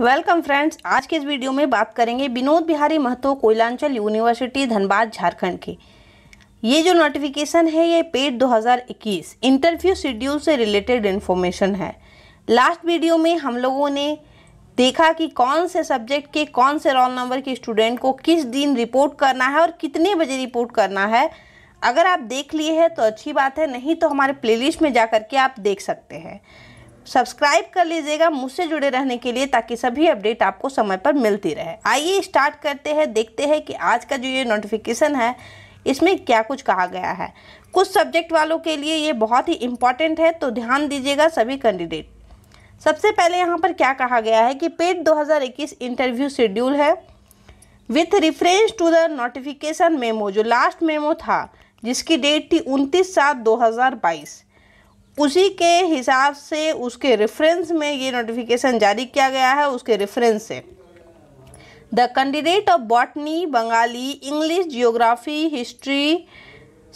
welcome friends आज के इस वीडियो में बात करेंगे विनोद बिहारी महतो कोयलांचल यूनिवर्सिटी धनबाद झारखंड की ये जो नोटिफिकेशन है ये पेड 2021 इंटरव्यू शेड्यूल से रिलेटेड इन्फॉर्मेशन है लास्ट वीडियो में हम लोगों ने देखा कि कौन से सब्जेक्ट के कौन से रोल नंबर के स्टूडेंट को किस दिन रिपोर्ट करना है और कितने बजे रिपोर्ट करना है अगर आप देख लिए हैं तो अच्छी बात है नहीं तो हमारे प्लेलिस्ट में जा के आप देख सकते हैं सब्सक्राइब कर लीजिएगा मुझसे जुड़े रहने के लिए ताकि सभी अपडेट आपको समय पर मिलती रहे आइए स्टार्ट करते हैं देखते हैं कि आज का जो ये नोटिफिकेशन है इसमें क्या कुछ कहा गया है कुछ सब्जेक्ट वालों के लिए ये बहुत ही इम्पॉर्टेंट है तो ध्यान दीजिएगा सभी कैंडिडेट सबसे पहले यहाँ पर क्या कहा गया है कि पेड 2021 इंटरव्यू शेड्यूल है with reference to the notification memo जो लास्ट मेमो था जिसकी डेट थी उनतीस सात 2022 उसी के हिसाब से उसके रेफरेंस में ये नोटिफिकेशन जारी किया गया है उसके रेफरेंस से the candidate of botany Bengali English geography history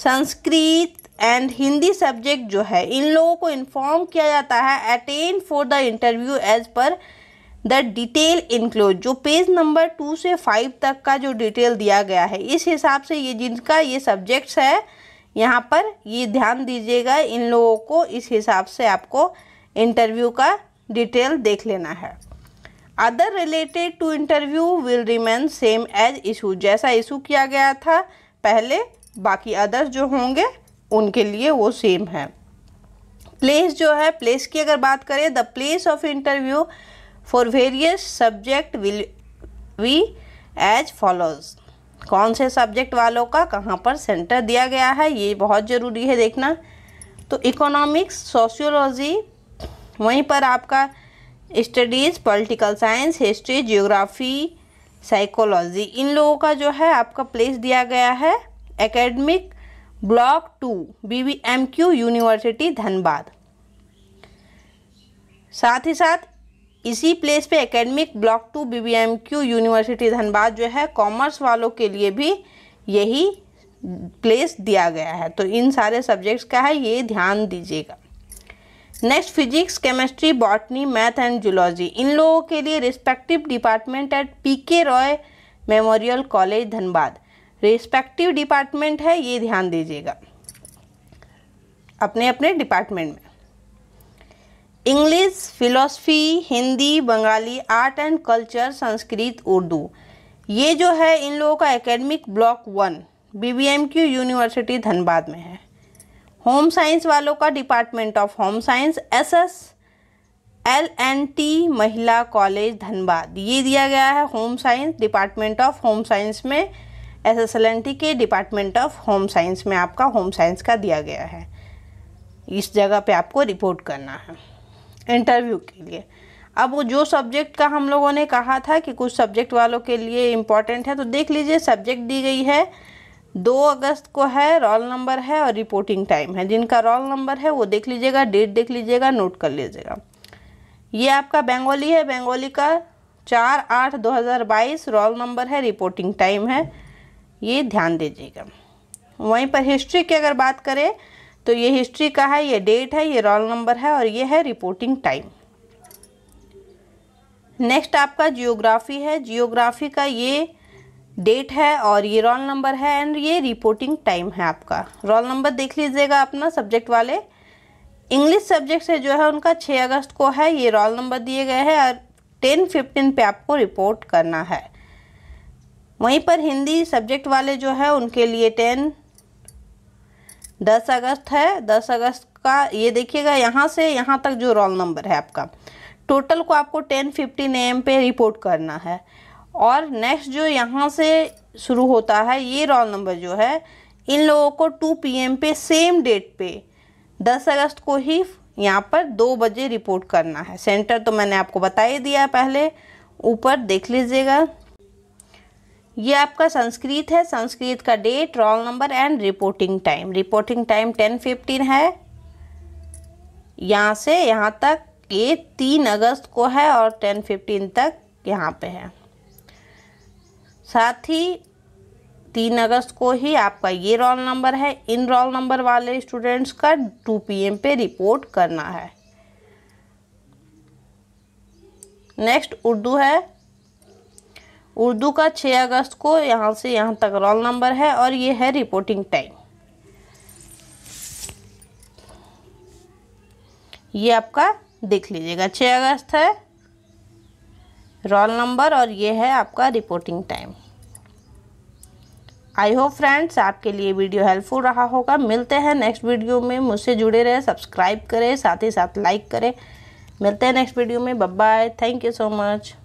Sanskrit and Hindi subject जो है इन लोगों को इन्फॉर्म किया जाता है attend for the interview as per the detail include जो पेज नंबर टू से फाइव तक का जो डिटेल दिया गया है इस हिसाब से ये जिनका ये सब्जेक्ट्स है यहाँ पर ये ध्यान दीजिएगा इन लोगों को इस हिसाब से आपको इंटरव्यू का डिटेल देख लेना है other related to interview will remain same as issue जैसा इशू किया गया था पहले बाकी अदर्स जो होंगे उनके लिए वो सेम है प्लेस जो है प्लेस की अगर बात करें the place of interview for various subject will be as follows कौन से सब्जेक्ट वालों का कहाँ पर सेंटर दिया गया है ये बहुत ज़रूरी है देखना तो इकोनॉमिक्स सोशियोलॉजी वहीं पर आपका studies political science history geography psychology इन लोगों का जो है आपका प्लेस दिया गया है academic block two B V M Q university Dhanbad साथ ही साथ इसी प्लेस पे academic block two B B M Q university Dhanbad जो है कॉमर्स वालों के लिए भी यही प्लेस दिया गया है तो इन सारे सब्जेक्ट्स का है ये ध्यान दीजिएगा next physics chemistry botany math and zoology इन लोगों के लिए respective department at P K Roy memorial college Dhanbad respective department है ये ध्यान दीजिएगा अपने अपने डिपार्टमेंट में English philosophy Hindi Bengali art and culture Sanskrit Urdu ये जो है इन लोगों का academic block one B M Q university Dhanbad में है होम साइंस वालों का department of home science S S L N T Mahila college Dhanbad ये दिया गया है home science department of home science में S S L N T के डिपार्टमेंट ऑफ होम साइंस में आपका होम साइंस का दिया गया है इस जगह पे आपको रिपोर्ट करना है इंटरव्यू के लिए अब वो जो सब्जेक्ट का हम लोगों ने कहा था कि कुछ सब्जेक्ट वालों के लिए इम्पॉर्टेंट है तो देख लीजिए सब्जेक्ट दी गई है दो अगस्त को है रोल नंबर है और रिपोर्टिंग टाइम है जिनका रोल नंबर है वो देख लीजिएगा डेट देख लीजिएगा नोट कर लीजिएगा ये आपका बेंगोली है बेंगोली का चार आठ दो हज़ार बाईस रोल नंबर है रिपोर्टिंग टाइम है ये ध्यान दीजिएगा वहीं पर हिस्ट्री की अगर बात करें तो ये हिस्ट्री का है ये डेट है ये रोल नंबर है और ये है रिपोर्टिंग टाइम नेक्स्ट आपका जियोग्राफी है जियोग्राफी का ये डेट है और ये रोल नंबर है एंड ये रिपोर्टिंग टाइम है आपका रोल नंबर देख लीजिएगा अपना सब्जेक्ट वाले इंग्लिश सब्जेक्ट से जो है उनका 6 अगस्त को है ये रोल नंबर दिए गए हैं और टेन फिफ्टीन पे आपको रिपोर्ट करना है वहीं पर हिंदी सब्जेक्ट वाले जो है उनके लिए टेन दस अगस्त है दस अगस्त का ये देखिएगा यहाँ से यहाँ तक जो रोल नंबर है आपका टोटल को आपको टेन फिफ्टीन एम पे रिपोर्ट करना है और नेक्स्ट जो यहाँ से शुरू होता है ये रोल नंबर जो है इन लोगों को टू पी पे सेम डेट पे दस अगस्त को ही यहाँ पर दो बजे रिपोर्ट करना है सेंटर तो मैंने आपको बता ही दिया पहले ऊपर देख लीजिएगा ये आपका संस्कृत है संस्कृत का date roll number and reporting time reporting time ten fifteen है यहाँ से यहाँ तक ये तीन अगस्त को है और टेन फिफ्टीन तक यहाँ पे है साथ ही तीन अगस्त को ही आपका ये रोल नंबर है इन रोल नंबर वाले स्टूडेंट्स का टू पीएम पे रिपोर्ट करना है नेक्स्ट उर्दू है उर्दू का 6 अगस्त को यहाँ से यहाँ तक रोल नंबर है और ये है रिपोर्टिंग टाइम ये आपका देख लीजिएगा 6 अगस्त है रोल नंबर और ये है आपका reporting time I hope friends आपके लिए वीडियो हेल्पफुल रहा होगा मिलते हैं नेक्स्ट वीडियो में मुझसे जुड़े रहे सब्सक्राइब करें साथ ही साथ लाइक करें मिलते हैं नेक्स्ट वीडियो में bye thank you so much